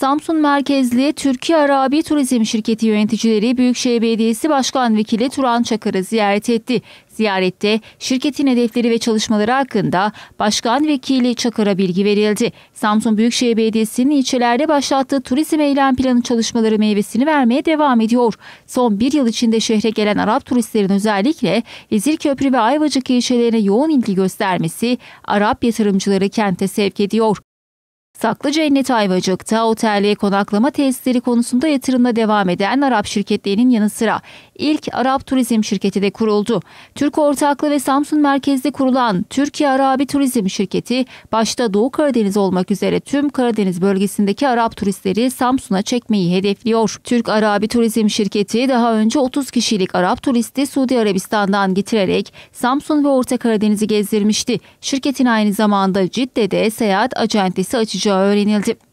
Samsun merkezli Türkiye Arabi Turizm Şirketi yöneticileri Büyükşehir Belediyesi Başkan Vekili Turan Çakır'ı ziyaret etti. Ziyarette şirketin hedefleri ve çalışmaları hakkında Başkan Vekili Çakır'a bilgi verildi. Samsun Büyükşehir Belediyesi'nin ilçelerde başlattığı turizm eylem planı çalışmaları meyvesini vermeye devam ediyor. Son bir yıl içinde şehre gelen Arap turistlerin özellikle Vezir Köprü ve Ayvacık ilçelerine yoğun ilgi göstermesi Arap yatırımcıları kente sevk ediyor. Saklı Cennet Ayvacık'ta otelliğe konaklama tesisleri konusunda yatırımla devam eden Arap şirketlerinin yanı sıra ilk Arap Turizm şirketi de kuruldu. Türk ortaklı ve Samsun merkezli kurulan Türkiye Arabi Turizm şirketi başta Doğu Karadeniz olmak üzere tüm Karadeniz bölgesindeki Arap turistleri Samsun'a çekmeyi hedefliyor. Türk Arabi Turizm şirketi daha önce 30 kişilik Arap turisti Suudi Arabistan'dan getirerek Samsun ve Orta Karadeniz'i gezdirmişti. Şirketin aynı zamanda Cidde'de seyahat acentesi açacak 주죠. 어린이집